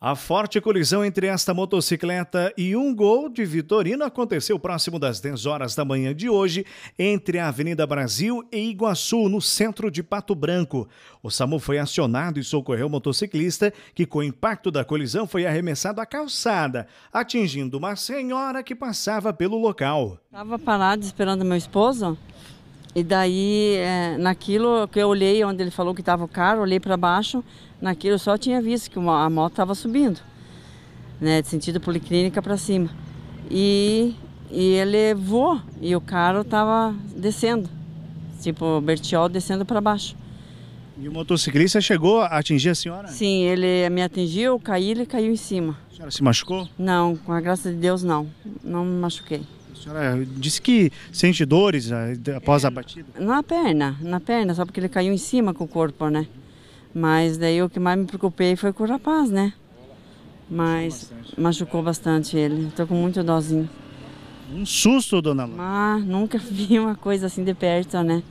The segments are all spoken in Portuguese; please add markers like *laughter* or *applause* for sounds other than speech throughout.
A forte colisão entre esta motocicleta e um gol de Vitorino aconteceu próximo das 10 horas da manhã de hoje, entre a Avenida Brasil e Iguaçu, no centro de Pato Branco. O SAMU foi acionado e socorreu o motociclista, que, com o impacto da colisão, foi arremessado à calçada, atingindo uma senhora que passava pelo local. Estava parado esperando meu esposo e daí, é, naquilo que eu olhei, onde ele falou que estava o carro, olhei para baixo, naquilo eu só tinha visto que uma, a moto estava subindo, né, de sentido policlínica para cima. E, e ele voou, e o carro estava descendo, tipo Bertiol descendo para baixo. E o motociclista chegou a atingir a senhora? Sim, ele me atingiu, eu caí, ele caiu em cima. A senhora se machucou? Não, com a graça de Deus não, não me machuquei. A senhora é, disse que sente dores né, após a batida? Na perna, na perna, só porque ele caiu em cima com o corpo, né? Mas daí o que mais me preocupei foi com o rapaz, né? Mas bastante. machucou bastante ele. Estou com muito dozinho. Um susto, dona Lu. Ah, nunca *laughs* vi uma coisa assim de perto, né?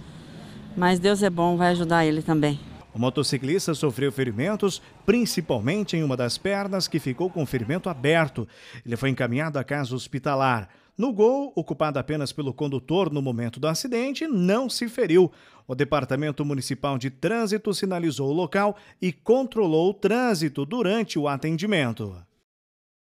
Mas Deus é bom, vai ajudar ele também. O motociclista sofreu ferimentos, principalmente em uma das pernas que ficou com o ferimento aberto. Ele foi encaminhado à casa hospitalar. No gol, ocupado apenas pelo condutor no momento do acidente, não se feriu. O Departamento Municipal de Trânsito sinalizou o local e controlou o trânsito durante o atendimento.